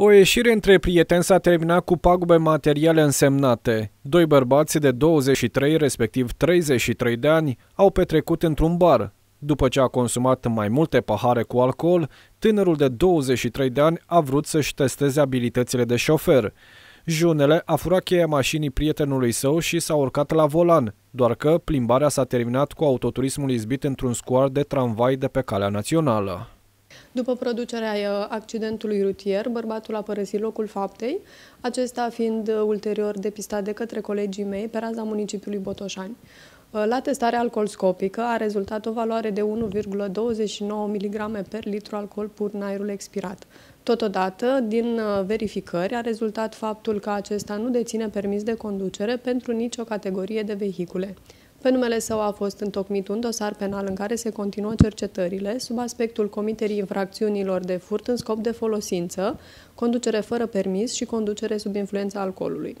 O ieșire între prieteni s-a terminat cu pagube materiale însemnate. Doi bărbați de 23, respectiv 33 de ani, au petrecut într-un bar. După ce a consumat mai multe pahare cu alcool, tânărul de 23 de ani a vrut să-și testeze abilitățile de șofer. Junele a furat cheia mașinii prietenului său și s-a urcat la volan, doar că plimbarea s-a terminat cu autoturismul izbit într-un scoar de tramvai de pe calea națională. După producerea uh, accidentului rutier, bărbatul a părăsit locul faptei, acesta fiind uh, ulterior depistat de către colegii mei pe raza municipiului Botoșani. Uh, la testarea alcoolscopică a rezultat o valoare de 1,29 mg per litru alcool pur în aerul expirat. Totodată, din verificări, a rezultat faptul că acesta nu deține permis de conducere pentru nicio categorie de vehicule. Pe numele său a fost întocmit un dosar penal în care se continuă cercetările sub aspectul comiterii infracțiunilor de furt în scop de folosință, conducere fără permis și conducere sub influența alcoolului.